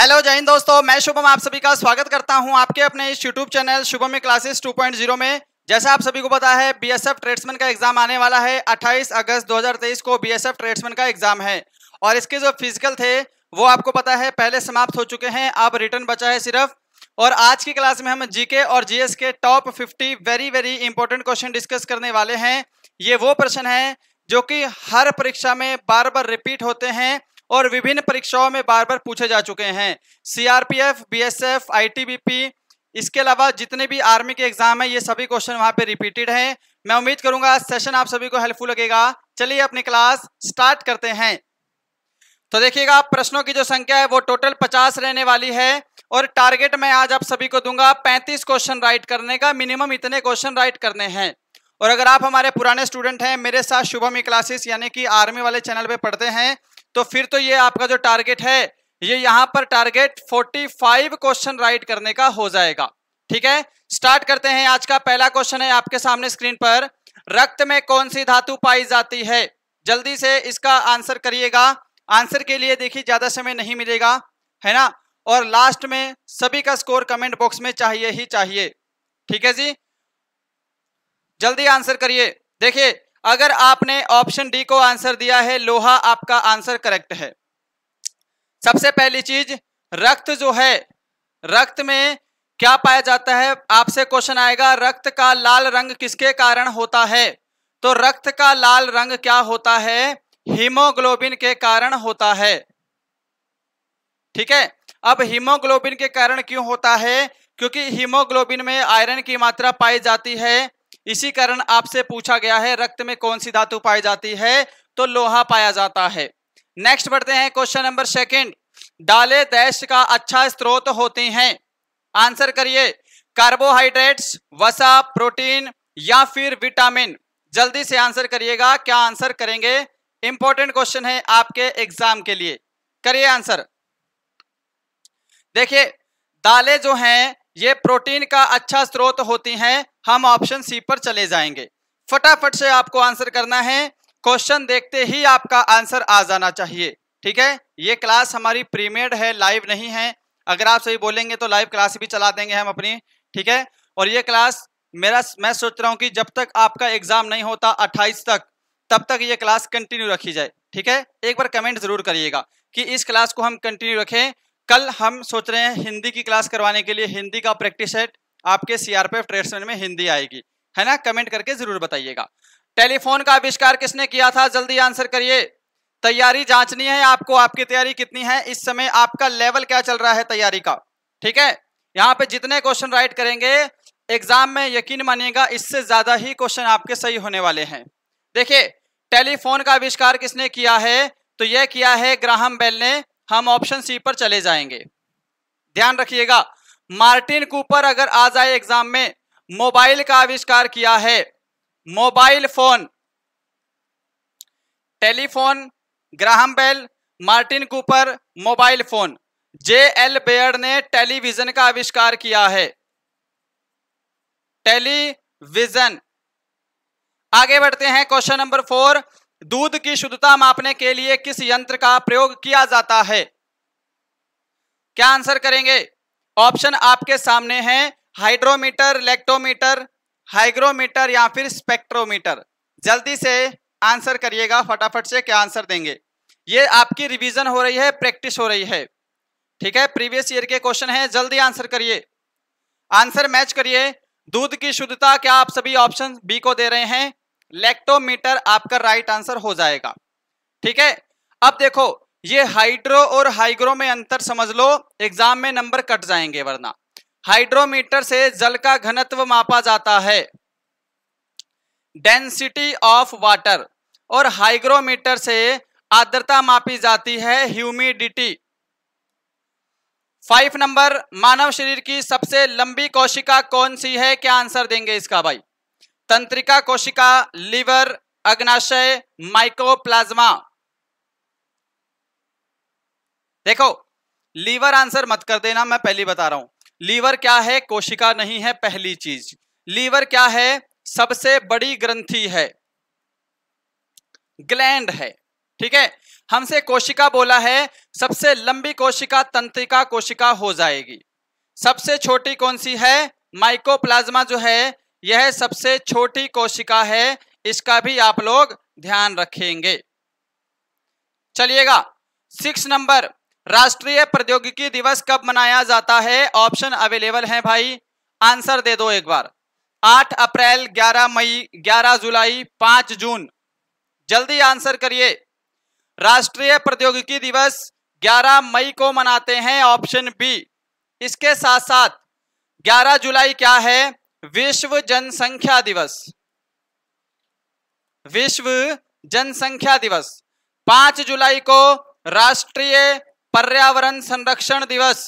hello जय हिंद दोस्तों मैं शुभम आप सभी का स्वागत करता हूं आपके अपने इस यूट्यूब चैनल शुभम क्लासेस 2.0 में जैसा आप सभी को पता है बीएसएफ ट्रेड्समैन का एग्जाम आने वाला है 28 अगस्त 2023 को बीएसएफ ट्रेड्समैन का एग्जाम है और इसके जो फिजिकल थे वो आपको पता है पहले समाप्त हो चुके हैं अब रिटर्न बचा है सिर्फ और आज की क्लास में हम जीके और जीएस के top fifty very very important question discuss करने वाले हैं ये वो प्रश्न है जो कि हर परीक्षा में बार बार रिपीट होते हैं और विभिन्न परीक्षाओं में बार बार पूछे जा चुके हैं सीआरपीएफ बीएसएफ आईटीबीपी इसके अलावा जितने भी आर्मी के एग्जाम है ये सभी क्वेश्चन वहां पे रिपीटेड हैं मैं उम्मीद करूंगा सेशन आप सभी को हेल्पफुल लगेगा चलिए अपनी क्लास स्टार्ट करते हैं तो देखिएगा प्रश्नों की जो संख्या है वो टोटल पचास रहने वाली है और टारगेट मैं आज आप सभी को दूंगा पैंतीस क्वेश्चन राइट करने का मिनिमम इतने क्वेश्चन राइट करने हैं और अगर आप हमारे पुराने स्टूडेंट हैं मेरे साथ शुभम क्लासेस यानी कि आर्मी वाले चैनल पे पढ़ते हैं तो फिर तो ये आपका जो टारगेट है ये यहां पर टारगेट 45 क्वेश्चन राइट करने का हो जाएगा ठीक है स्टार्ट करते हैं आज का पहला क्वेश्चन है आपके सामने स्क्रीन पर रक्त में कौन सी धातु पाई जाती है जल्दी से इसका आंसर करिएगा आंसर के लिए देखिए ज्यादा समय नहीं मिलेगा है ना और लास्ट में सभी का स्कोर कमेंट बॉक्स में चाहिए ही चाहिए ठीक है जी जल्दी आंसर करिए देखिए अगर आपने ऑप्शन डी को आंसर दिया है लोहा आपका आंसर करेक्ट है सबसे पहली चीज रक्त जो है रक्त में क्या पाया जाता है आपसे क्वेश्चन आएगा रक्त का लाल रंग किसके कारण होता है तो रक्त का लाल रंग क्या होता है हीमोग्लोबिन के कारण होता है ठीक है अब हीमोग्लोबिन के कारण क्यों होता है क्योंकि हीमोग्लोबिन में आयरन की मात्रा पाई जाती है इसी कारण आपसे पूछा गया है रक्त में कौन सी धातु पाई जाती है तो लोहा पाया जाता है नेक्स्ट बढ़ते हैं क्वेश्चन नंबर सेकंड डाले दैश का अच्छा स्रोत होते हैं आंसर करिए कार्बोहाइड्रेट्स वसा प्रोटीन या फिर विटामिन जल्दी से आंसर करिएगा क्या आंसर करेंगे इंपॉर्टेंट क्वेश्चन है आपके एग्जाम के लिए करिए आंसर देखिए दालें जो हैं ये प्रोटीन का अच्छा स्रोत होती हैं हम ऑप्शन सी पर चले जाएंगे फटाफट से आपको आंसर करना है क्वेश्चन देखते ही आपका आंसर आ जाना चाहिए ठीक है ये क्लास हमारी प्रीमेड है लाइव नहीं है अगर आप सही बोलेंगे तो लाइव क्लास भी चला देंगे हम अपनी ठीक है और ये क्लास मेरा मैं सोच रहा हूँ कि जब तक आपका एग्जाम नहीं होता 28 तक तब तक ये क्लास कंटिन्यू रखी जाए ठीक है एक बार कमेंट जरूर करिएगा कि इस क्लास को हम कंटिन्यू रखें कल हम सोच रहे हैं हिंदी की क्लास करवाने के लिए हिंदी का प्रैक्टिस सेट आपके सीआरपीएफ ट्रेड्समैन में हिंदी आएगी है ना कमेंट करके जरूर बताइएगा टेलीफोन का आविष्कार किसने किया था जल्दी आंसर करिए तैयारी जांचनी है आपको आपकी तैयारी कितनी है इस समय आपका लेवल क्या चल रहा है तैयारी का ठीक है यहाँ पे जितने क्वेश्चन राइट करेंगे एग्जाम में यकीन मानिएगा इससे ज्यादा ही क्वेश्चन आपके सही होने वाले हैं देखिए टेलीफोन का आविष्कार किसने किया है तो यह किया है ग्राहम बेल ने हम ऑप्शन सी पर चले जाएंगे ध्यान रखिएगा मार्टिन कूपर अगर आ जाए एग्जाम में मोबाइल का आविष्कार किया है mobile phone telephone Graham Bell Martin Cooper mobile phone J L Baird ने टेलीविजन का आविष्कार किया है टेलीविजन आगे बढ़ते हैं क्वेश्चन नंबर फोर दूध की शुद्धता मापने के लिए किस यंत्र का प्रयोग किया जाता है क्या आंसर करेंगे ऑप्शन आपके सामने है हाइड्रोमीटर लेक्टोमीटर हाइग्रोमीटर या फिर स्पेक्ट्रोमीटर जल्दी से आंसर करिएगा फटाफट से क्या आंसर देंगे ये आपकी रिवीजन हो रही है प्रैक्टिस हो रही है ठीक है प्रीवियस ईयर के क्वेश्चन है जल्दी आंसर करिए आंसर मैच करिए दूध की शुद्धता क्या आप सभी ऑप्शन बी को दे रहे हैं लेक्टोमीटर आपका राइट आंसर हो जाएगा ठीक है अब देखो ये हाइड्रो और हाइग्रो में अंतर समझ लो एग्जाम में नंबर कट जाएंगे वरना हाइड्रोमीटर से जल का घनत्व मापा जाता है डेंसिटी ऑफ वाटर और हाइग्रोमीटर से आर्द्रता मापी जाती है ह्यूमिडिटी फाइव नंबर मानव शरीर की सबसे लंबी कोशिका कौन सी है क्या आंसर देंगे इसका भाई तंत्रिका कोशिका लिवर अग्नाशय माइकोप्लाज्मा देखो लीवर आंसर मत कर देना मैं पहली बता रहा हूं लीवर क्या है कोशिका नहीं है पहली चीज लीवर क्या है सबसे बड़ी ग्रंथि है ग्लैंड है ठीक है हमसे कोशिका बोला है सबसे लंबी कोशिका तंत्रिका कोशिका हो जाएगी सबसे छोटी कौन सी है माइकोप्लाज्मा जो है यह सबसे छोटी कोशिका है इसका भी आप लोग ध्यान रखेंगे चलिएगा सिक्स नंबर राष्ट्रीय प्रौद्योगिकी दिवस कब मनाया जाता है ऑप्शन अवेलेबल है भाई आंसर दे दो एक बार आठ अप्रैल ग्यारह मई ग्यारह जुलाई पांच जून जल्दी आंसर करिए राष्ट्रीय प्रौद्योगिकी दिवस 11 मई को मनाते हैं ऑप्शन बी इसके साथ साथ 11 जुलाई क्या है विश्व जनसंख्या दिवस विश्व जनसंख्या दिवस पांच जुलाई को राष्ट्रीय पर्यावरण संरक्षण दिवस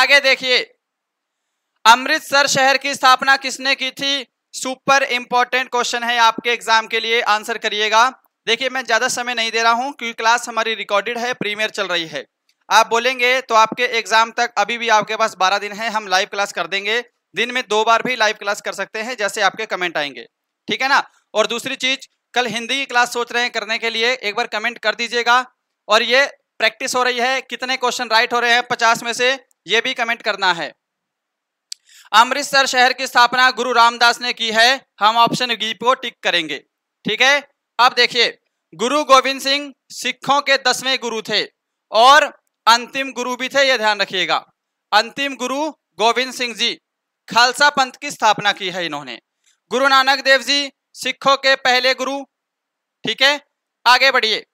आगे देखिए अमृतसर शहर की स्थापना किसने की थी सुपर इंपॉर्टेंट क्वेश्चन है आपके एग्जाम के लिए आंसर करिएगा देखिए मैं ज्यादा समय नहीं दे रहा हूं क्योंकि क्लास हमारी रिकॉर्डेड है प्रीमियर चल रही है आप बोलेंगे तो आपके एग्जाम तक अभी भी आपके पास बारह दिन है हम लाइव क्लास कर देंगे दिन में दो बार भी लाइव क्लास कर सकते हैं जैसे आपके कमेंट आएंगे ठीक है ना और दूसरी चीज कल हिंदी की क्लास सोच रहे हैं करने के लिए एक बार कमेंट कर दीजिएगा और ये प्रैक्टिस हो रही है कितने क्वेश्चन राइट हो रहे हैं पचास में से ये भी कमेंट करना है अमृतसर शहर की स्थापना गुरु रामदास ने की है हम ऑप्शन गी को टिक करेंगे ठीक है अब देखिए गुरु गोविंद सिंह सिखों के दसवें गुरु थे और अंतिम गुरु भी थे ये ध्यान रखिएगा अंतिम गुरु गोविंद सिंह जी खालसा पंथ की स्थापना की है इन्होंने गुरु नानक देव जी सिखों के पहले गुरु ठीक है आगे बढ़िए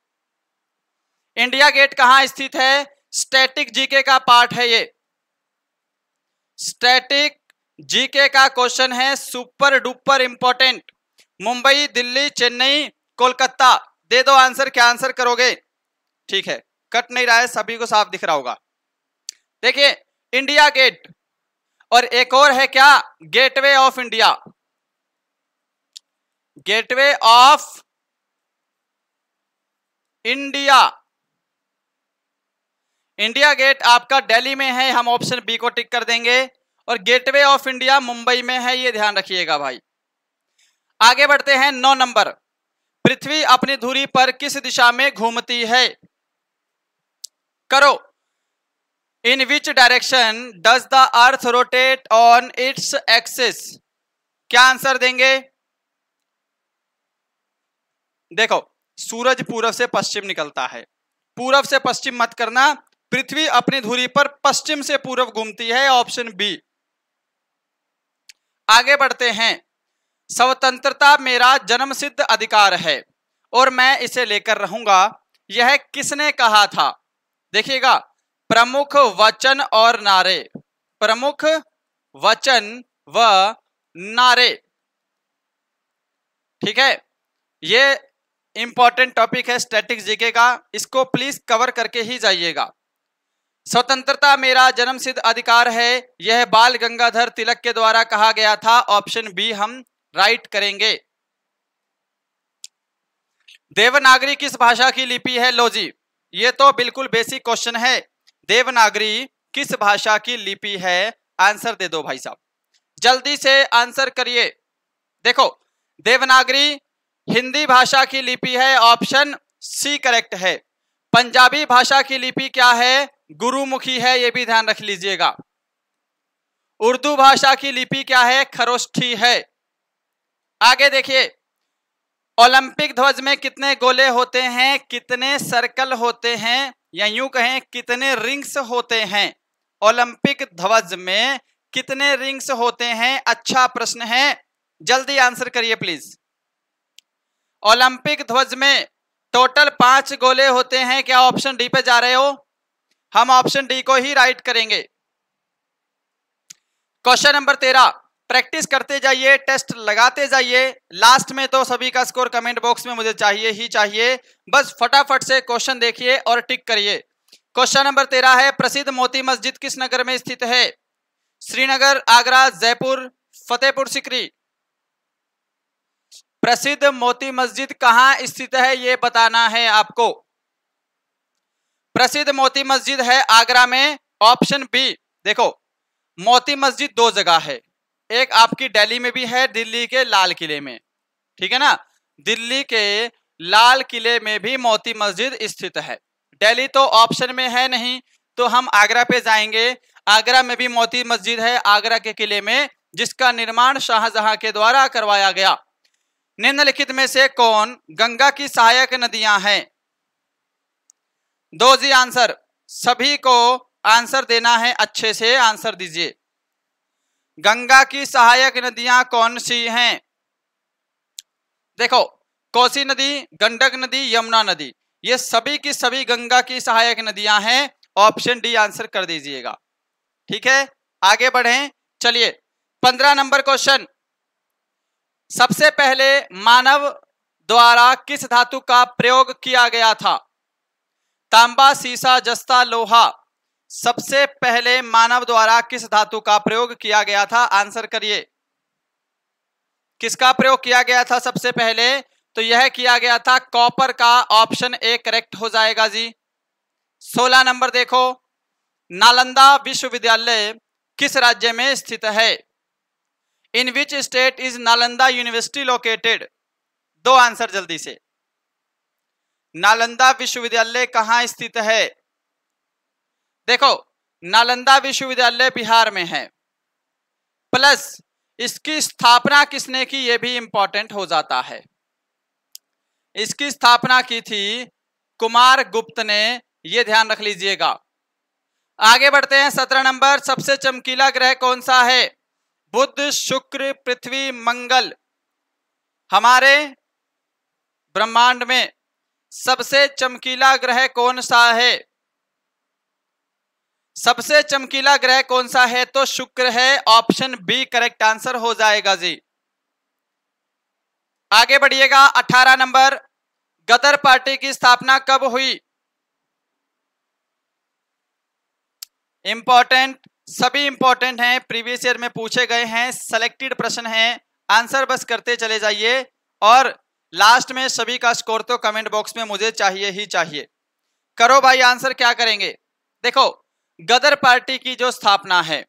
इंडिया गेट कहां स्थित है स्टैटिक जीके का पार्ट है ये स्टैटिक जीके का क्वेश्चन है super duper important Mumbai Delhi Chennai Kolkata दे दो आंसर क्या आंसर करोगे ठीक है कट नहीं रहा है सभी को साफ दिख रहा होगा देखिए इंडिया गेट और एक और है क्या gateway of India gateway of India India gate आपका दिल्ली में है हम ऑप्शन बी को टिक कर देंगे और गेटवे ऑफ इंडिया मुंबई में है ये ध्यान रखिएगा भाई आगे बढ़ते हैं नौ नंबर पृथ्वी अपनी धुरी पर किस दिशा में घूमती है करो in which direction does the earth rotate on its axis क्या आंसर देंगे देखो सूरज पूर्व से पश्चिम निकलता है पूर्व से पश्चिम मत करना पृथ्वी अपनी धुरी पर पश्चिम से पूर्व घूमती है ऑप्शन बी आगे बढ़ते हैं स्वतंत्रता मेरा जन्मसिद्ध अधिकार है और मैं इसे लेकर रहूंगा यह किसने कहा था देखिएगा प्रमुख वचन और नारे प्रमुख वचन व नारे ठीक है ये इंपॉर्टेंट टॉपिक है स्टैटिक जीके का इसको प्लीज कवर करके ही जाइएगा स्वतंत्रता मेरा जन्मसिद्ध अधिकार है यह बाल गंगाधर तिलक के द्वारा कहा गया था ऑप्शन बी हम राइट करेंगे देवनागरी किस भाषा की लिपि है लोजी ये तो बिल्कुल बेसिक क्वेश्चन है देवनागरी किस भाषा की लिपि है आंसर दे दो भाई साहब जल्दी से आंसर करिए देखो देवनागरी हिंदी भाषा की लिपि है ऑप्शन सी करेक्ट है पंजाबी भाषा की लिपि क्या है गुरुमुखी है ये भी ध्यान रख लीजिएगा उर्दू भाषा की लिपि क्या है खरोष्ठी है आगे देखिए ओलंपिक ध्वज में कितने गोले होते हैं कितने सर्कल होते हैं या यूं कहें कितने रिंग्स होते हैं ओलंपिक ध्वज में कितने रिंग्स होते हैं अच्छा प्रश्न है जल्दी आंसर करिए प्लीज ओलंपिक ध्वज में टोटल पांच गोले होते हैं क्या ऑप्शन डी पे जा रहे हो हम ऑप्शन डी को ही राइट करेंगे क्वेश्चन नंबर तेरह प्रैक्टिस करते जाइए टेस्ट लगाते जाइए लास्ट में तो सभी का स्कोर कमेंट बॉक्स में मुझे चाहिए ही चाहिए बस फटाफट से क्वेश्चन देखिए और टिक करिए क्वेश्चन नंबर तेरह है प्रसिद्ध मोती मस्जिद किस नगर में स्थित है श्रीनगर आगरा जयपुर फतेहपुर सिकरी प्रसिद्ध मोती मस्जिद कहाँ स्थित है ये बताना है आपको प्रसिद्ध मोती मस्जिद है आगरा में ऑप्शन बी देखो मोती मस्जिद दो जगह है एक आपकी दिल्ली में भी है दिल्ली के लाल किले में ठीक है ना दिल्ली के लाल किले में भी मोती मस्जिद स्थित है दिल्ली तो ऑप्शन में है नहीं तो हम आगरा पे जाएंगे आगरा में भी मोती मस्जिद है आगरा के किले में जिसका निर्माण शाहजहां के द्वारा करवाया गया निम्नलिखित में से कौन गंगा की सहायक नदियां हैं दो जी आंसर सभी को आंसर देना है अच्छे से आंसर दीजिए गंगा की सहायक नदियां कौन सी हैं देखो कोसी नदी गंडक नदी यमुना नदी ये सभी की सभी गंगा की सहायक नदियां हैं ऑप्शन डी आंसर कर दीजिएगा ठीक है आगे बढ़े चलिए पंद्रह नंबर क्वेश्चन सबसे पहले मानव द्वारा किस धातु का प्रयोग किया गया था तांबा सीसा जस्ता लोहा सबसे पहले मानव द्वारा किस धातु का प्रयोग किया गया था आंसर करिए किसका प्रयोग किया गया था सबसे पहले तो यह किया गया था कॉपर का ऑप्शन ए करेक्ट हो जाएगा जी सोलह नंबर देखो नालंदा विश्वविद्यालय किस राज्य में स्थित है in which state is Nalanda university located दो आंसर जल्दी से नालंदा विश्वविद्यालय कहाँ स्थित है देखो नालंदा विश्वविद्यालय बिहार में है प्लस इसकी स्थापना किसने की यह भी इंपॉर्टेंट हो जाता है इसकी स्थापना की थी कुमार गुप्त ने यह ध्यान रख लीजिएगा आगे बढ़ते हैं सत्रह नंबर सबसे चमकीला ग्रह कौन सा है बुद्ध शुक्र पृथ्वी मंगल हमारे ब्रह्मांड में सबसे चमकीला ग्रह कौन सा है सबसे चमकीला ग्रह कौन सा है तो शुक्र है ऑप्शन बी करेक्ट आंसर हो जाएगा जी आगे बढ़िएगा 18 नंबर गदर पार्टी की स्थापना कब हुई इंपॉर्टेंट सभी इंपॉर्टेंट हैं प्रीवियस ईयर में पूछे गए हैं सेलेक्टेड प्रश्न हैं आंसर बस करते चले जाइए और लास्ट में सभी का स्कोर तो कमेंट बॉक्स में मुझे चाहिए ही चाहिए करो भाई आंसर क्या करेंगे देखो गदर पार्टी की जो स्थापना है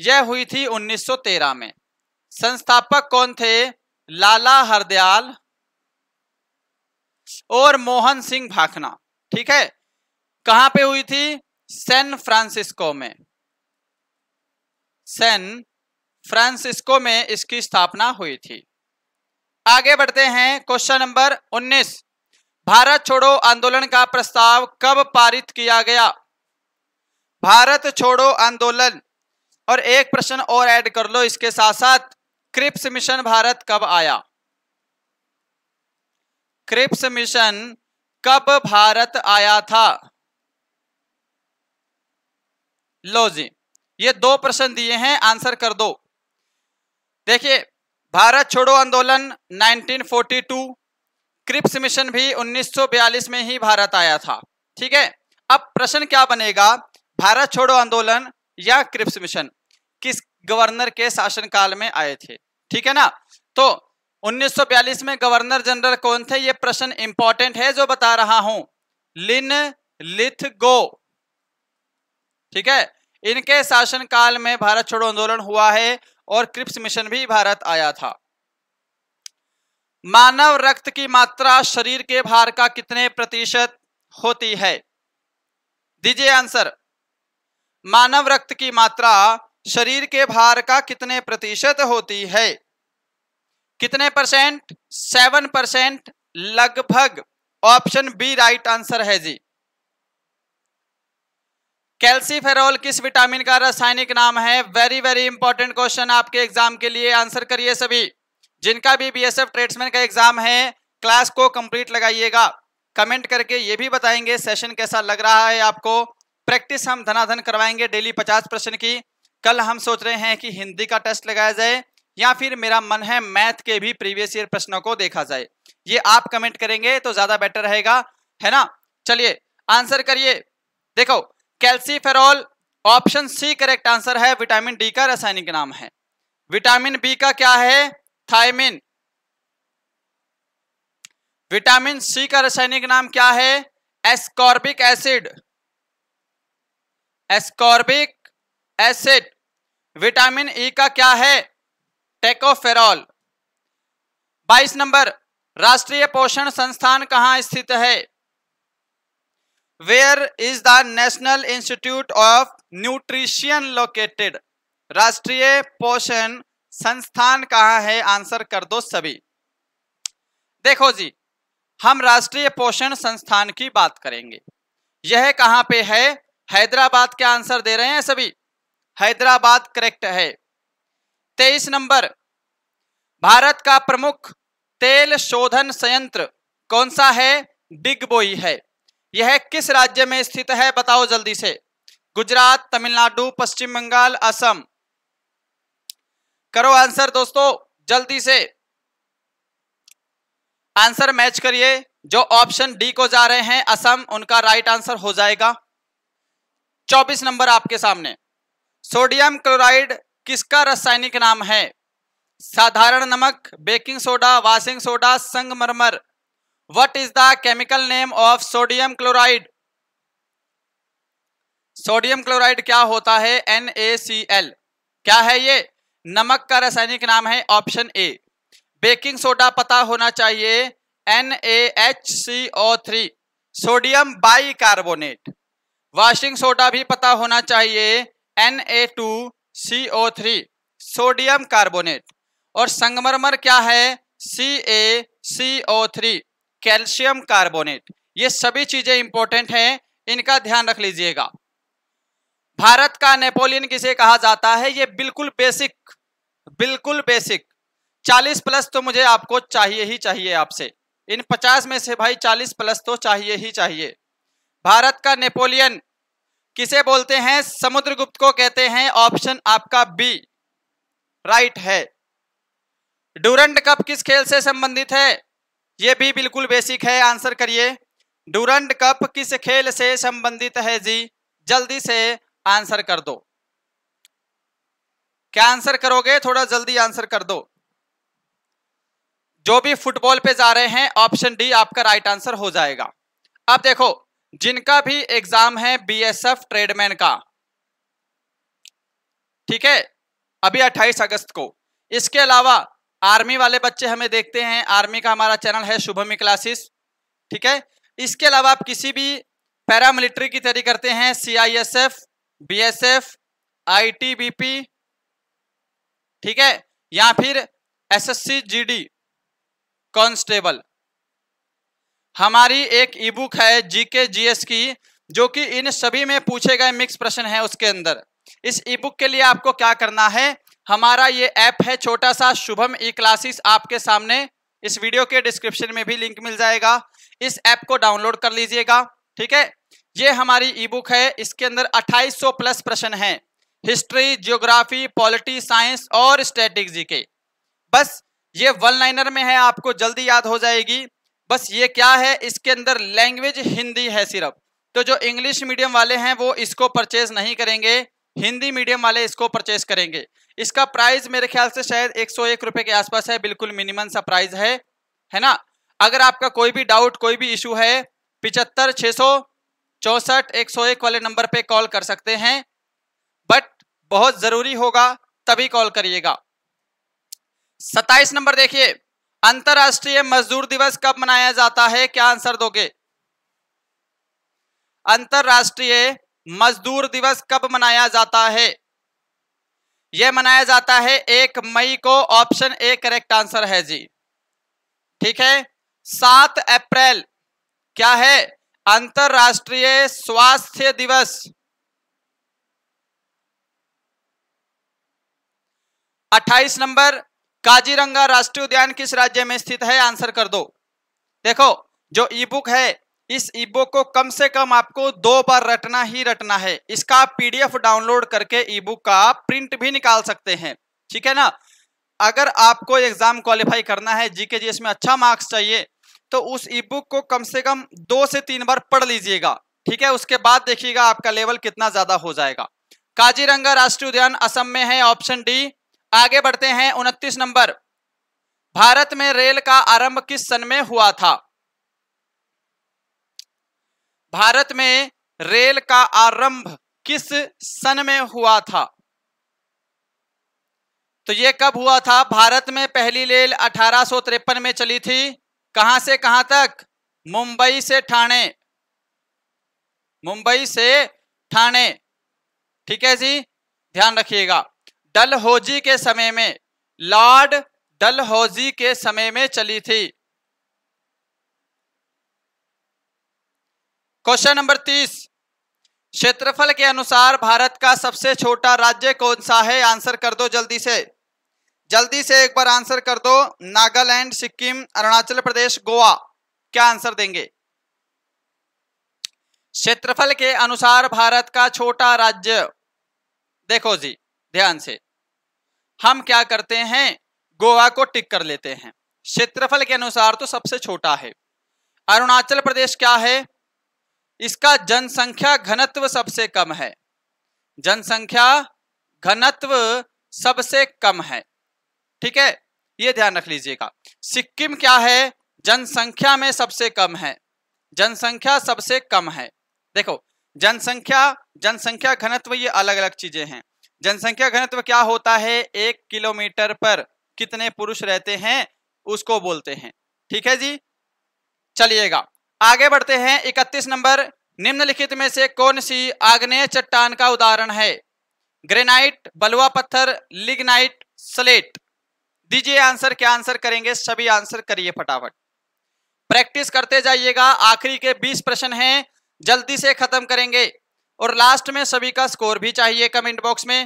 यह हुई थी 1913 में संस्थापक कौन थे लाला हरदयाल और मोहन सिंह भाखना ठीक है कहां पे हुई थी सैन फ्रांसिस्को में सैन फ्रांसिस्को में इसकी स्थापना हुई थी आगे बढ़ते हैं क्वेश्चन नंबर 19 भारत छोड़ो आंदोलन का प्रस्ताव कब पारित किया गया भारत छोड़ो आंदोलन और एक प्रश्न और ऐड कर लो इसके साथ साथ क्रिप्स मिशन भारत कब आया क्रिप्स मिशन कब भारत आया था लो जी ये दो प्रश्न दिए हैं आंसर कर दो देखिए भारत छोड़ो आंदोलन 1942 क्रिप्स मिशन भी 1942 में ही भारत आया था ठीक है अब प्रश्न क्या बनेगा भारत छोड़ो आंदोलन या क्रिप्स मिशन किस गवर्नर के शासनकाल में आए थे ठीक है ना तो 1942 में गवर्नर जनरल कौन थे ये प्रश्न इंपॉर्टेंट है जो बता रहा हूं लिन लिथ गो ठीक है इनके शासनकाल में भारत छोड़ो आंदोलन हुआ है और क्रिप्स मिशन भी भारत आया था मानव रक्त की मात्रा शरीर के भार का कितने प्रतिशत होती है दीजिए आंसर मानव रक्त की मात्रा शरीर के भार का कितने प्रतिशत होती है कितने परसेंट सेवन परसेंट लगभग ऑप्शन बी राइट आंसर है जी कैल्सीफेरॉल किस विटामिन का रासायनिक नाम है वेरी वेरी इंपॉर्टेंट क्वेश्चन आपके एग्जाम के लिए आंसर करिए सभी जिनका भी बीएसएफ ट्रेड्समैन का एग्जाम है क्लास को कंप्लीट लगाइएगा कमेंट करके ये भी बताएंगे सेशन कैसा लग रहा है आपको प्रैक्टिस हम धनाधन करवाएंगे डेली पचास प्रश्न की कल हम सोच रहे हैं कि हिंदी का टेस्ट लगाया जाए या फिर मेरा मन है मैथ के भी प्रीवियस ईयर प्रश्नों को देखा जाए ये आप कमेंट करेंगे तो ज्यादा बेटर रहेगा है ना चलिए आंसर करिए देखो कैल्सी ऑप्शन सी करेक्ट आंसर है विटामिन डी का रासायनिक नाम है विटामिन बी का क्या है थायमिन विटामिन सी का रासायनिक नाम क्या है ascorbic acid ascorbic acid vitamin E e का क्या है टेकोफेरॉल 22 नंबर राष्ट्रीय पोषण संस्थान कहाँ स्थित है where is the national institute of nutrition located राष्ट्रीय पोषण संस्थान कहाँ है आंसर कर दो सभी देखो जी हम राष्ट्रीय पोषण संस्थान की बात करेंगे यह कहाँ पे है हैदराबाद क्या आंसर दे रहे हैं सभी हैदराबाद करेक्ट है तेईस नंबर भारत का प्रमुख तेल शोधन संयंत्र कौन सा है डिगबोई है यह किस राज्य में स्थित है बताओ जल्दी से गुजरात तमिलनाडु पश्चिम बंगाल असम करो आंसर दोस्तों जल्दी से आंसर मैच करिए जो ऑप्शन डी को जा रहे हैं असम उनका राइट आंसर हो जाएगा चौबीस नंबर आपके सामने सोडियम क्लोराइड किसका रासायनिक नाम है साधारण नमक बेकिंग सोडा वाशिंग सोडा संगमरमर what is the chemical name of sodium chloride sodium chloride क्या होता है एन ए सी एल क्या है ये नमक का रासायनिक नाम है ऑप्शन ए बेकिंग सोडा पता होना चाहिए N A H C O three sodium bicarbonate washing soda भी पता होना चाहिए N A two C O three sodium carbonate और संगमरमर क्या है C C A O three calcium carbonate ये सभी चीजें इंपॉर्टेंट हैं इनका ध्यान रख लीजिएगा भारत का नेपोलियन किसे कहा जाता है ये बिल्कुल बेसिक बिल्कुल बेसिक 40 प्लस तो मुझे आपको चाहिए ही चाहिए आपसे इन 50 में से भाई 40 प्लस तो चाहिए ही चाहिए भारत का नेपोलियन किसे बोलते हैं समुद्रगुप्त को कहते हैं ऑप्शन आपका बी राइट है डूरंड कप किस खेल से संबंधित है ये भी बिल्कुल बेसिक है आंसर करिए डूरंड कप किस खेल से संबंधित है जी जल्दी से आंसर कर दो क्या आंसर करोगे थोड़ा जल्दी आंसर कर दो जो भी फुटबॉल पे जा रहे हैं ऑप्शन डी आपका राइट आंसर हो जाएगा अब देखो जिनका भी एग्जाम है बीएसएफ ट्रेडमैन का ठीक है अभी 28 अगस्त को इसके अलावा आर्मी वाले बच्चे हमें देखते हैं आर्मी का हमारा चैनल है शुभमी क्लासेस ठीक है इसके अलावा आप किसी भी पैरामिलिट्री की तैयारी करते हैं सीआईएसएफ बीएसएफ आईटीबीपी ठीक है या फिर एसएससी जीडी कांस्टेबल हमारी एक ई बुक है जीके जीएस की जो कि इन सभी में पूछे गए मिक्स प्रश्न है उसके अंदर इस ई बुक के लिए आपको क्या करना है हमारा ये ऐप है छोटा सा शुभम ई क्लासेस आपके सामने इस वीडियो के डिस्क्रिप्शन में भी लिंक मिल जाएगा इस ऐप को डाउनलोड कर लीजिएगा ठीक है ये हमारी ई बुक है इसके अंदर 2800 प्लस प्रश्न हैं हिस्ट्री जियोग्राफी पॉलिटी साइंस और स्टैटिक जी के बस ये वन लाइनर में है आपको जल्दी याद हो जाएगी बस ये क्या है इसके अंदर लैंग्वेज हिंदी है सिर्फ तो जो इंग्लिश मीडियम वाले हैं वो इसको परचेज नहीं करेंगे हिंदी मीडियम वाले इसको परचेज करेंगे इसका प्राइस मेरे ख्याल से शायद एक सौ एक रुपए के आसपास है बिल्कुल मिनिमम सा प्राइस है है ना अगर आपका कोई भी डाउट कोई भी इशू है पिचहत्तर छः सौ चौंसठ एक सौ एक वाले नंबर पे कॉल कर सकते हैं बट बहुत ज़रूरी होगा तभी कॉल करिएगा सत्ताईस नंबर देखिए अंतर्राष्ट्रीय मजदूर दिवस कब मनाया जाता है क्या आंसर दोगे अंतरराष्ट्रीय मजदूर दिवस कब मनाया जाता है यह मनाया जाता है एक मई को ऑप्शन ए करेक्ट आंसर है जी ठीक है सात अप्रैल क्या है अंतरराष्ट्रीय स्वास्थ्य दिवस अट्ठाईस नंबर काजीरंगा राष्ट्रीय उद्यान किस राज्य में स्थित है आंसर कर दो देखो जो ई बुक है इस ई बुक को कम से कम आपको दो बार रटना ही रटना है इसका पीडीएफ डाउनलोड करके ई बुक का प्रिंट भी निकाल सकते हैं ठीक है ना अगर आपको एग्जाम क्वालिफाई करना है जीके जी इसमें अच्छा मार्क्स चाहिए तो उस ई बुक को कम से कम दो से तीन बार पढ़ लीजिएगा ठीक है उसके बाद देखिएगा आपका लेवल कितना ज्यादा हो जाएगा काजीरंगा राष्ट्रीय उद्यान असम में है ऑप्शन डी आगे बढ़ते हैं उनतीस नंबर भारत में रेल का आरंभ किस सन में हुआ था भारत में रेल का आरंभ किस सन में हुआ था तो यह कब हुआ था भारत में पहली रेल अठारह में चली थी कहां से कहां तक मुंबई से ठाणे मुंबई से ठाणे ठीक है जी ध्यान रखिएगा डलहौजी के समय में लॉर्ड डलहौजी के समय में चली थी क्वेश्चन नंबर तीस क्षेत्रफल के अनुसार भारत का सबसे छोटा राज्य कौन सा है आंसर कर दो जल्दी से जल्दी से एक बार आंसर कर दो नागालैंड सिक्किम अरुणाचल प्रदेश गोवा क्या आंसर देंगे क्षेत्रफल के अनुसार भारत का छोटा राज्य देखो जी ध्यान से हम क्या करते हैं गोवा को टिक कर लेते हैं क्षेत्रफल के अनुसार तो सबसे छोटा है अरुणाचल प्रदेश क्या है इसका जनसंख्या घनत्व सबसे कम है जनसंख्या घनत्व सबसे कम है ठीक है ये ध्यान रख लीजिएगा सिक्किम क्या है जनसंख्या में सबसे कम है जनसंख्या सबसे कम है देखो जनसंख्या जनसंख्या घनत्व ये अलग अलग चीजें हैं जनसंख्या घनत्व क्या होता है एक किलोमीटर पर कितने पुरुष रहते हैं उसको बोलते हैं ठीक है जी चलिएगा आगे बढ़ते हैं इकतीस नंबर निम्नलिखित में से कौन सी आग्नेय चट्टान का उदाहरण है ग्रेनाइट बलुआ पत्थर लिग्नाइट स्लेट दीजिए आंसर क्या आंसर करेंगे सभी आंसर करिए फटाफट प्रैक्टिस करते जाइएगा आखिरी के 20 प्रश्न हैं जल्दी से खत्म करेंगे और लास्ट में सभी का स्कोर भी चाहिए कमेंट बॉक्स में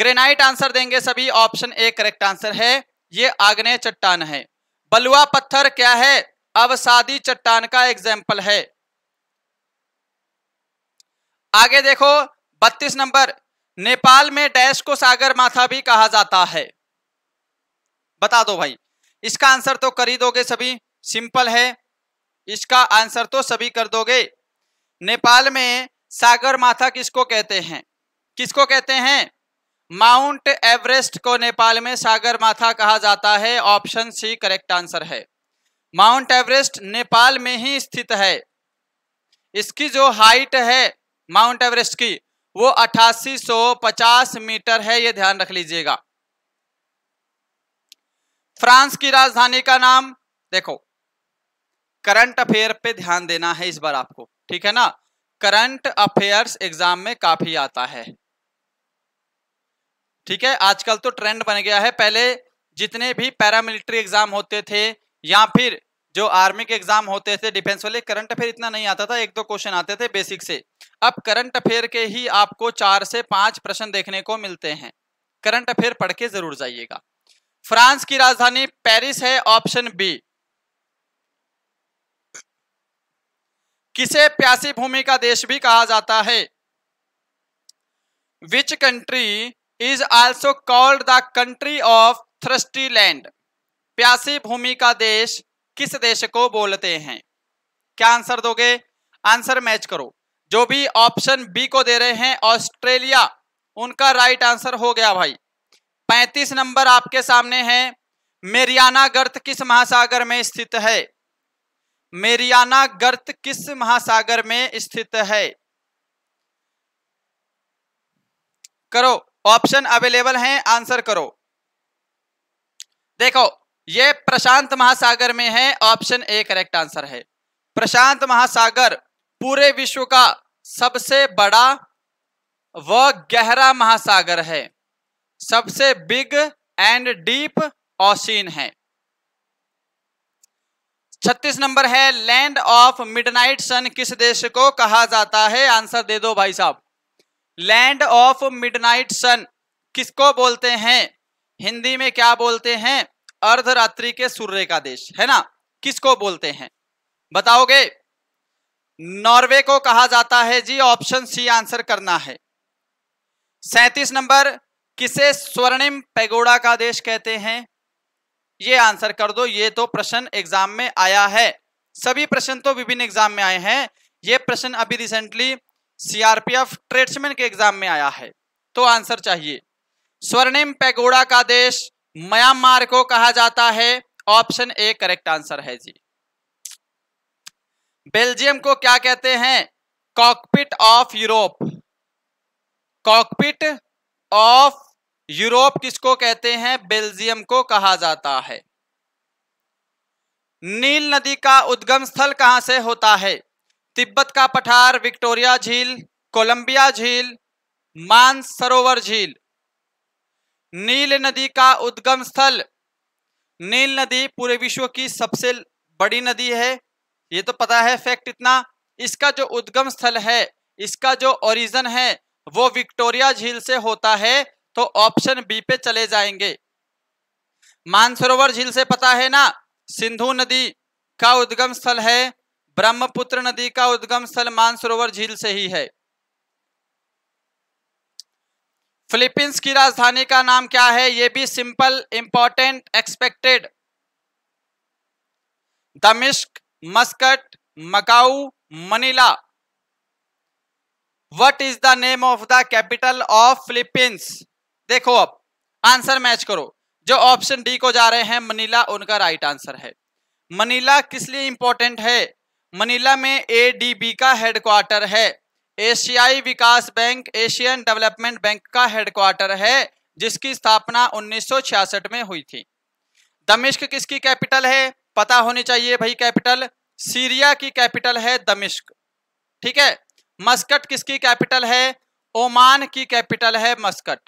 ग्रेनाइट आंसर देंगे सभी ऑप्शन ए करेक्ट आंसर है ये आग्नेय चट्टान है बलुआ पत्थर क्या है अवसादी चट्टान का एग्जाम्पल है आगे देखो 32 नंबर नेपाल में डैश को सागर माथा भी कहा जाता है बता दो भाई इसका आंसर तो कर ही दोगे सभी सिंपल है इसका आंसर तो सभी कर दोगे नेपाल में सागर माथा किसको कहते हैं किसको कहते हैं माउंट एवरेस्ट को नेपाल में सागर माथा कहा जाता है ऑप्शन सी करेक्ट आंसर है माउंट एवरेस्ट नेपाल में ही स्थित है इसकी जो हाइट है माउंट एवरेस्ट की वो 8850 मीटर है ये ध्यान रख लीजिएगा फ्रांस की राजधानी का नाम देखो करंट अफेयर पे ध्यान देना है इस बार आपको ठीक है ना करंट अफेयर्स एग्जाम में काफी आता है ठीक है आजकल तो ट्रेंड बन गया है पहले जितने भी पैरामिलिट्री एग्जाम होते थे या फिर जो आर्मी के एग्जाम होते थे डिफेंस वाले करंट अफेयर इतना नहीं आता था एक दो क्वेश्चन आते थे बेसिक से अब करंट अफेयर के ही आपको चार से पांच प्रश्न देखने को मिलते हैं करंट अफेयर पढ़ के जरूर जाइएगा फ्रांस की राजधानी पेरिस है ऑप्शन बी किसे प्यासी भूमि का देश भी कहा जाता है which country is also called the country of thirsty land प्यासी भूमि का देश किस देश को बोलते हैं क्या आंसर दोगे आंसर मैच करो जो भी ऑप्शन बी को दे रहे हैं ऑस्ट्रेलिया उनका राइट आंसर हो गया भाई पैंतीस नंबर आपके सामने है मेरियाना गर्त किस महासागर में स्थित है मेरियाना गर्त किस महासागर में स्थित है करो ऑप्शन अवेलेबल हैं आंसर करो देखो ये प्रशांत महासागर में है ऑप्शन ए करेक्ट आंसर है प्रशांत महासागर पूरे विश्व का सबसे बड़ा व गहरा महासागर है सबसे बिग एंड डीप ऑसिन है छत्तीस नंबर है लैंड ऑफ मिडनाइट सन किस देश को कहा जाता है आंसर दे दो भाई साहब लैंड ऑफ मिडनाइट सन किसको बोलते हैं हिंदी में क्या बोलते हैं अर्धरात्रि के सूर्य का देश है ना किसको बोलते हैं बताओगे नॉर्वे को कहा जाता है जी ऑप्शन सी आंसर करना है सैतीस नंबर किसे स्वर्णिम पेगोडा का देश कहते हैं ये आंसर कर दो ये तो प्रश्न एग्जाम में आया है सभी प्रश्न तो विभिन्न एग्जाम में आए हैं ये प्रश्न अभी रिसेंटली सीआरपीएफ ट्रेड्समैन के एग्जाम में आया है तो आंसर चाहिए स्वर्णिम पैगोड़ा का देश म्यांमार को कहा जाता है ऑप्शन ए करेक्ट आंसर है जी बेल्जियम को क्या कहते हैं cockpit of Europe cockpit of Europe किसको कहते हैं बेल्जियम को कहा जाता है नील नदी का उद्गम स्थल कहां से होता है तिब्बत का पठार विक्टोरिया झील कोलंबिया झील मान सरोवर झील नील नदी का उद्गम स्थल नील नदी पूरे विश्व की सबसे बड़ी नदी है ये तो पता है फैक्ट इतना इसका जो उद्गम स्थल है इसका जो ओरिजन है वो विक्टोरिया झील से होता है तो ऑप्शन बी पे चले जाएंगे मानसरोवर झील से पता है ना सिंधु नदी का उद्गम स्थल है ब्रह्मपुत्र नदी का उद्गम स्थल मानसरोवर झील से ही है फिलीपींस की राजधानी का नाम क्या है यह भी सिंपल इंपॉर्टेंट एक्सपेक्टेड दमिश्क Muscat Macau Manila what is the name of the capital of Philippines देखो अब आंसर मैच करो जो ऑप्शन डी को जा रहे हैं मनीला उनका राइट आंसर है मनीला किस लिए इंपॉर्टेंट है मनीला में एडीबी का हेडक्वार्टर है एशियाई विकास बैंक एशियन डेवलपमेंट बैंक का हेडक्वार्टर है जिसकी स्थापना 1966 में हुई थी दमिश्क किसकी कैपिटल है पता होनी चाहिए भाई कैपिटल सीरिया की कैपिटल है दमिश्क ठीक है मस्कट किसकी कैपिटल है ओमान की कैपिटल है मस्कट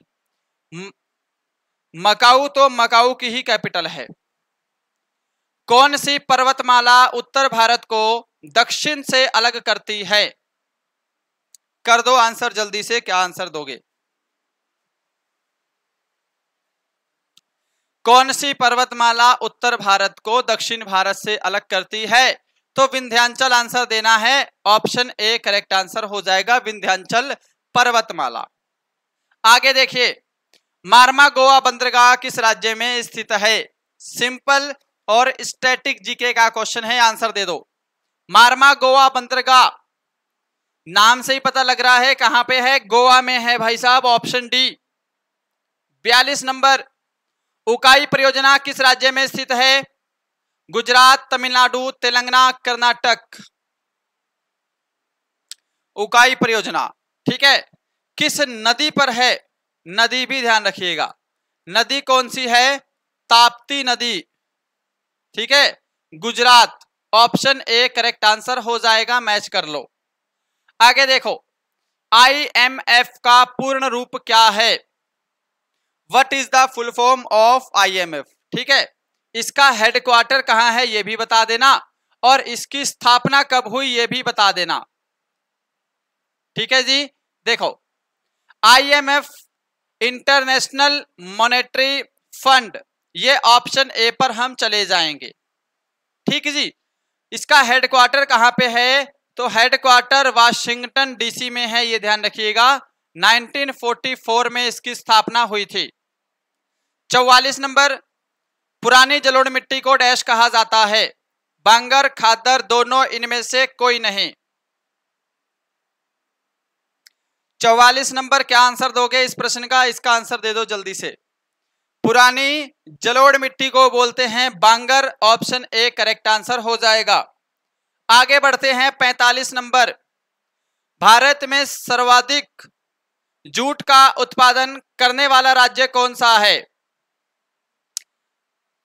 मकाऊ तो मकाऊ की ही कैपिटल है कौन सी पर्वतमाला उत्तर भारत को दक्षिण से अलग करती है कर दो आंसर जल्दी से क्या आंसर दोगे कौन सी पर्वतमाला उत्तर भारत को दक्षिण भारत से अलग करती है तो विंध्यांचल आंसर देना है ऑप्शन ए करेक्ट आंसर हो जाएगा विंध्यांचल पर्वतमाला आगे देखिए मारमा गोवा बंदरगाह किस राज्य में स्थित है सिंपल और स्टैटिक जीके का क्वेश्चन है आंसर दे दो मारमा गोवा बंदरगाह नाम से ही पता लग रहा है कहां पे है गोवा में है भाई साहब ऑप्शन डी बयालीस नंबर उकाई परियोजना किस राज्य में स्थित है गुजरात तमिलनाडु तेलंगाना कर्नाटक उकाई परियोजना ठीक है किस नदी पर है नदी भी ध्यान रखिएगा नदी कौन सी है ताप्ती नदी ठीक है Gujarat option A correct answer हो जाएगा मैच कर लो आगे देखो आईएमएफ का पूर्ण रूप क्या है what is the full form of IMF ठीक है इसका हेडक्वार्टर कहाँ है यह भी बता देना और इसकी स्थापना कब हुई यह भी बता देना ठीक है जी देखो आईएमएफ इंटरनेशनल मॉनेटरी फंड ये ऑप्शन ए पर हम चले जाएंगे ठीक जी इसका हेडक्वार्टर कहाँ पे है तो हेडक्वार्टर वाशिंगटन डीसी में है ये ध्यान रखिएगा 1944 में इसकी स्थापना हुई थी चौवालीस नंबर पुरानी जलोड़ मिट्टी को डैश कहा जाता है बांगर खादर दोनों इनमें से कोई नहीं चौवालीस नंबर क्या आंसर दोगे इस प्रश्न का इसका आंसर दे दो जल्दी से पुरानी जलोड़ मिट्टी को बोलते हैं bangar option A correct answer हो जाएगा आगे बढ़ते हैं 45 नंबर भारत में सर्वाधिक जूट का उत्पादन करने वाला राज्य कौन सा है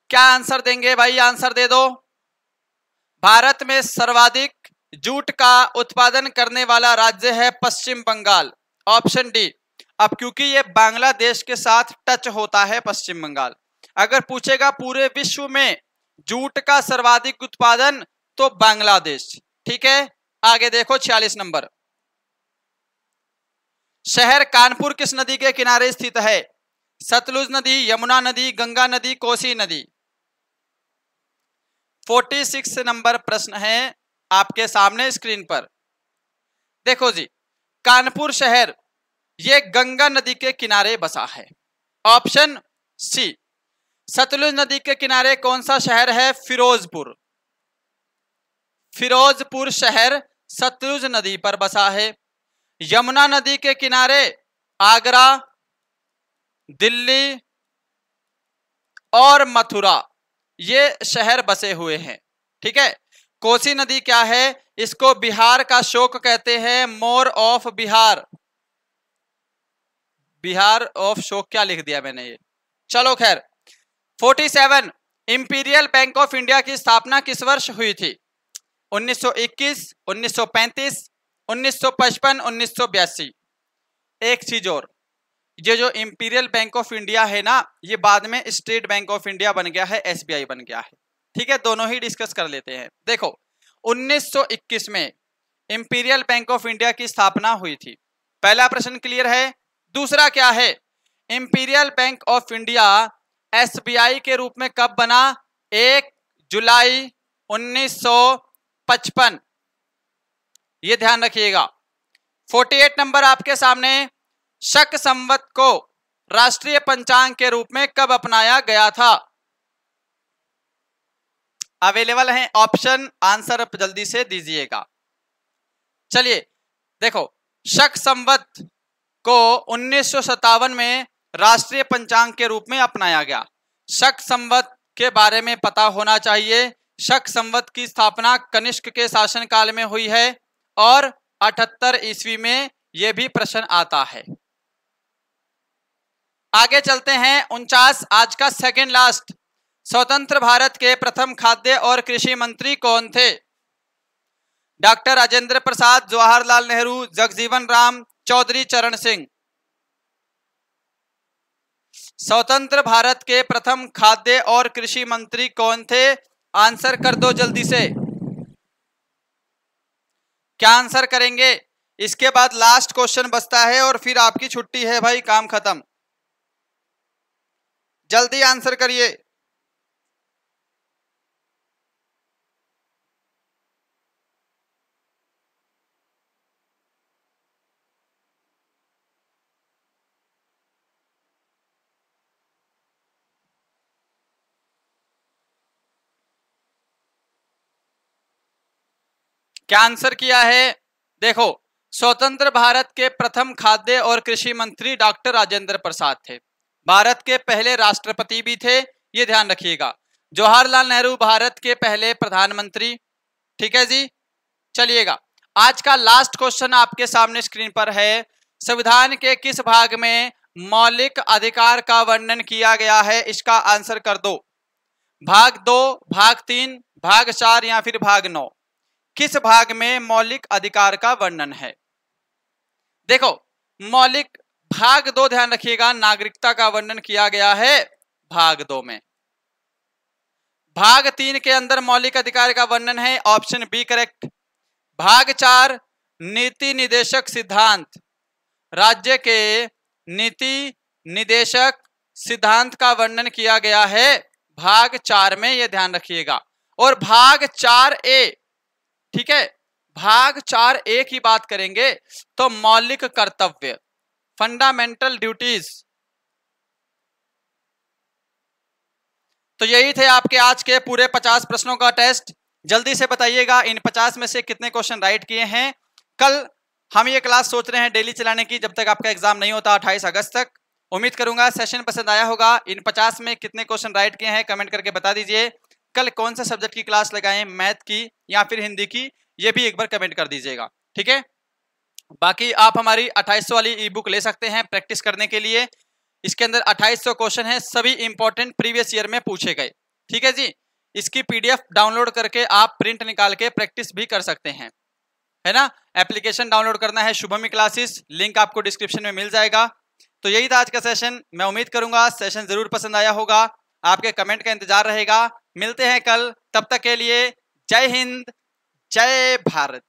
क्या आंसर देंगे भाई आंसर दे दो भारत में सर्वाधिक जूट का उत्पादन करने वाला राज्य है पश्चिम बंगाल ऑप्शन डी अब क्योंकि ये बांग्लादेश के साथ टच होता है पश्चिम बंगाल अगर पूछेगा पूरे विश्व में जूट का सर्वाधिक उत्पादन तो बांग्लादेश ठीक है आगे देखो छियालीस नंबर शहर कानपुर किस नदी के किनारे स्थित है सतलुज नदी यमुना नदी गंगा नदी कोसी नदी 46 नंबर प्रश्न है आपके सामने स्क्रीन पर देखो जी कानपुर शहर ये गंगा नदी के किनारे बसा है ऑप्शन सी सतलुज नदी के किनारे कौन सा शहर है फिरोजपुर फिरोजपुर शहर सतलुज नदी पर बसा है यमुना नदी के किनारे आगरा दिल्ली और मथुरा ये शहर बसे हुए हैं ठीक है कोसी नदी क्या है इसको बिहार का शोक कहते हैं मोर ऑफ बिहार बिहार ऑफ शोक क्या लिख दिया मैंने ये चलो खैर 47 इंपीरियल बैंक ऑफ इंडिया की स्थापना किस वर्ष हुई थी 1921, 1935, 1955, एक चीज और ये जो इंपीरियल बैंक ऑफ इंडिया है ना ये बाद में स्टेट बैंक ऑफ इंडिया बन गया है एसबीआई बन गया है ठीक है दोनों ही डिस्कस कर लेते हैं देखो 1921 में इंपीरियल बैंक ऑफ इंडिया की स्थापना हुई थी पहला प्रश्न क्लियर है दूसरा क्या है Imperial Bank of India SBI के रूप में कब बना एक जुलाई 1955 ये ध्यान रखिएगा 48 नंबर आपके सामने शक संवत को राष्ट्रीय पंचांग के रूप में कब अपनाया गया था अवेलेबल है ऑप्शन आंसर जल्दी से दीजिएगा चलिए देखो शक संवत को उन्नीस में राष्ट्रीय पंचांग के रूप में अपनाया गया शक संवत के बारे में पता होना चाहिए शक संवत की स्थापना कनिष्क के शासनकाल में हुई है और अठहत्तर ईस्वी में यह भी प्रश्न आता है आगे चलते हैं उनचास आज का सेकंड लास्ट स्वतंत्र भारत के प्रथम खाद्य और कृषि मंत्री कौन थे डॉक्टर राजेंद्र प्रसाद जवाहरलाल नेहरू जगजीवन राम चौधरी चरण सिंह स्वतंत्र भारत के प्रथम खाद्य और कृषि मंत्री कौन थे आंसर कर दो जल्दी से क्या आंसर करेंगे इसके बाद लास्ट क्वेश्चन बचता है और फिर आपकी छुट्टी है भाई काम खत्म जल्दी आंसर करिए क्या आंसर किया है देखो स्वतंत्र भारत के प्रथम खाद्य और कृषि मंत्री डॉक्टर राजेंद्र प्रसाद थे भारत के पहले राष्ट्रपति भी थे ये ध्यान रखिएगा जवाहरलाल नेहरू भारत के पहले प्रधानमंत्री ठीक है जी चलिएगा आज का लास्ट क्वेश्चन आपके सामने स्क्रीन पर है संविधान के किस भाग में मौलिक अधिकार का वर्णन किया गया है इसका आंसर कर दो भाग दो भाग तीन भाग चार या फिर भाग नौ किस भाग में मौलिक अधिकार का वर्णन है देखो मौलिक भाग दो ध्यान रखिएगा नागरिकता का वर्णन किया गया है भाग दो में भाग तीन के अंदर मौलिक अधिकार का वर्णन है ऑप्शन बी करेक्ट भाग चार नीति निदेशक सिद्धांत राज्य के नीति निदेशक सिद्धांत का वर्णन किया गया है भाग चार में यह ध्यान रखिएगा और भाग चार ए ठीक है भाग चार ए की बात करेंगे तो मौलिक कर्तव्य फंडामेंटल ड्यूटीज तो यही थे आपके आज के पूरे पचास प्रश्नों का टेस्ट जल्दी से बताइएगा इन पचास में से कितने क्वेश्चन राइट किए हैं कल हम ये क्लास सोच रहे हैं डेली चलाने की जब तक आपका एग्जाम नहीं होता अट्ठाईस अगस्त तक उम्मीद करूंगा सेशन पसंद आया होगा इन पचास में कितने क्वेश्चन राइट किए हैं कमेंट करके बता दीजिए कल कौन सा सब्जेक्ट की क्लास लगाएं मैथ की या फिर हिंदी की ये भी एक बार कमेंट कर दीजिएगा ठीक है बाकी आप हमारी 2800 वाली ई बुक ले सकते हैं प्रैक्टिस करने के लिए इसके अंदर 2800 क्वेश्चन है सभी इंपॉर्टेंट प्रीवियस ईयर में पूछे गए ठीक है जी इसकी पीडीएफ डाउनलोड करके आप प्रिंट निकाल के प्रैक्टिस भी कर सकते हैं है ना एप्लीकेशन डाउनलोड करना है शुभमी क्लासेस लिंक आपको डिस्क्रिप्शन में मिल जाएगा तो यही था आज का सेशन मैं उम्मीद करूंगा सेशन जरूर पसंद आया होगा आपके कमेंट का इंतजार रहेगा मिलते हैं कल तब तक के लिए जय हिंद जय भारत